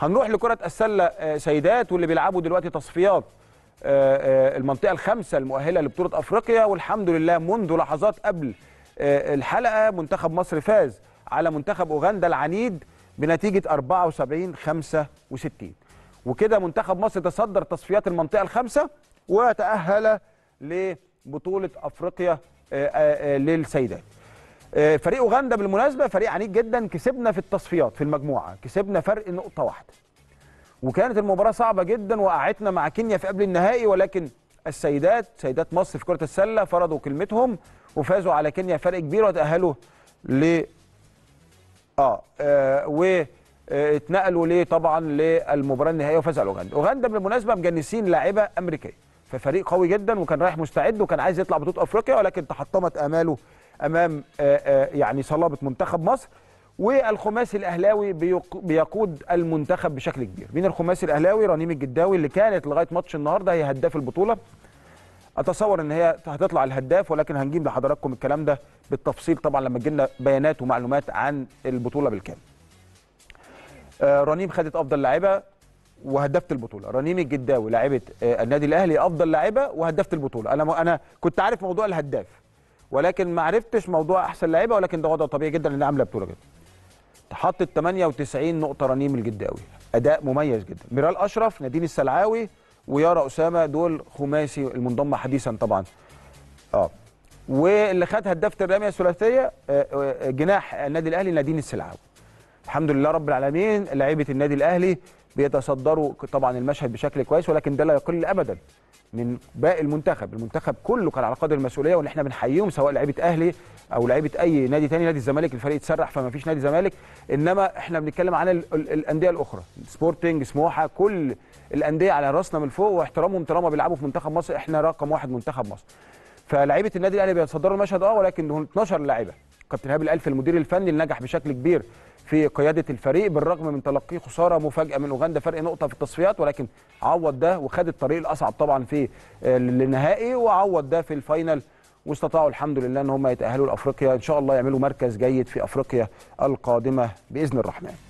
هنروح لكرة السلة آه، سيدات واللي بيلعبوا دلوقتي تصفيات آه، آه، المنطقة الخامسة المؤهلة لبطولة أفريقيا والحمد لله منذ لحظات قبل الحلقة منتخب مصر فاز على منتخب أوغندا العنيد بنتيجة 74 65 وكده منتخب مصر تصدر تصفيات المنطقة الخامسة وتأهل لبطولة أفريقيا للسيدات آه، فريق اوغندا بالمناسبه فريق عنيد جدا كسبنا في التصفيات في المجموعه كسبنا فرق نقطه واحده وكانت المباراه صعبه جدا وقعتنا مع كينيا في قبل النهائي ولكن السيدات سيدات مصر في كره السله فرضوا كلمتهم وفازوا على كينيا فرق كبير وتاهلوا ل اه, آه و آه، اتنقلوا ليه طبعا للمباراه النهائيه وفازوا على اوغندا اوغندا بالمناسبه مجنسين لاعبه امريكيه ففريق قوي جدا وكان رايح مستعد وكان عايز يطلع بطوله افريقيا ولكن تحطمت اماله امام آه، آه، يعني صلابه منتخب مصر والخماسي الاهلاوي بيقود المنتخب بشكل كبير مين الخماسي الاهلاوي رنيم الجداوي اللي كانت لغايه ماتش النهارده هي هداف البطوله اتصور ان هي هتطلع الهداف ولكن هنجيب لحضراتكم الكلام ده بالتفصيل طبعا لما تجينا بيانات ومعلومات عن البطوله بالكامل آه، رنيم خدت افضل لاعبه وهدافه البطوله رنيم الجداوي لاعبه النادي الاهلي افضل لاعبه وهدافه البطوله انا انا كنت عارف موضوع الهداف ولكن ما عرفتش موضوع احسن لعيبه ولكن ده وضع طبيعي جدا اللي عامله بطوله جدا ال 98 نقطه رنيم الجداوي اداء مميز جدا ميرال اشرف نادين السلعاوي ويارا اسامه دول خماسي المنضمه حديثا طبعا اه واللي خد هداف الرميه الثلاثيه آه، آه، جناح النادي الاهلي نادين السلعاوي الحمد لله رب العالمين لعيبه النادي الاهلي بيتصدروا طبعا المشهد بشكل كويس ولكن ده لا يقل ابدا من باقي المنتخب المنتخب كله كان على قدر المسؤوليه وان احنا بنحييهم سواء لعيبه اهلي او لعيبه اي نادي تاني نادي الزمالك الفريق اتسرح فما فيش نادي زمالك انما احنا بنتكلم عن الانديه الاخرى سبورتنج سموحه كل الانديه على راسنا من فوق واحترامهم طالما بيلعبوا في منتخب مصر احنا رقم واحد منتخب مصر فلعيبه النادي الاهلي بيتصدروا المشهد اه ولكن 12 لاعيبه كابتن هاب الالف المدير الفني اللي نجح بشكل كبير في قياده الفريق بالرغم من تلقي خساره مفاجاه من اوغندا فرق نقطه في التصفيات ولكن عوض ده وخد الطريق الاصعب طبعا في النهائي آه، وعوض ده في الفاينل واستطاعوا الحمد لله ان هم يتاهلوا لافريقيا ان شاء الله يعملوا مركز جيد في افريقيا القادمه باذن الرحمن